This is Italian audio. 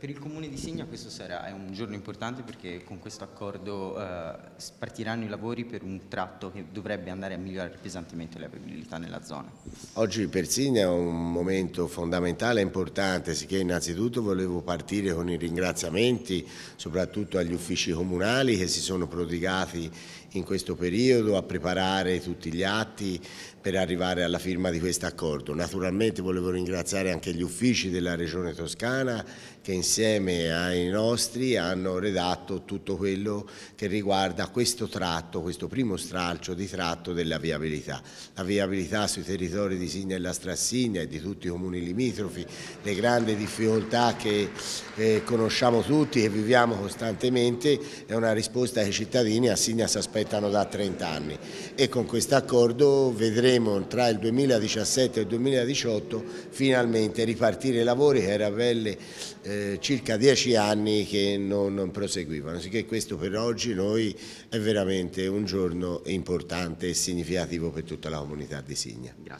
Per il Comune di Signa questo sarà è un giorno importante perché con questo accordo eh, partiranno i lavori per un tratto che dovrebbe andare a migliorare pesantemente le abilità nella zona. Oggi per Signa è un momento fondamentale e importante, sicché innanzitutto volevo partire con i ringraziamenti soprattutto agli uffici comunali che si sono prodigati in questo periodo a preparare tutti gli atti per arrivare alla firma di questo accordo. Naturalmente volevo ringraziare anche gli uffici della Regione Toscana che in insieme ai nostri hanno redatto tutto quello che riguarda questo tratto, questo primo stralcio di tratto della viabilità. La viabilità sui territori di Signa e la Strassigna e di tutti i comuni limitrofi, le grandi difficoltà che eh, conosciamo tutti e viviamo costantemente è una risposta che i cittadini a Signa si aspettano da 30 anni e con questo accordo vedremo tra il 2017 e il 2018 finalmente ripartire i lavori che era belle eh, circa dieci anni che non, non proseguivano, sicché questo per oggi noi è veramente un giorno importante e significativo per tutta la comunità di Signa.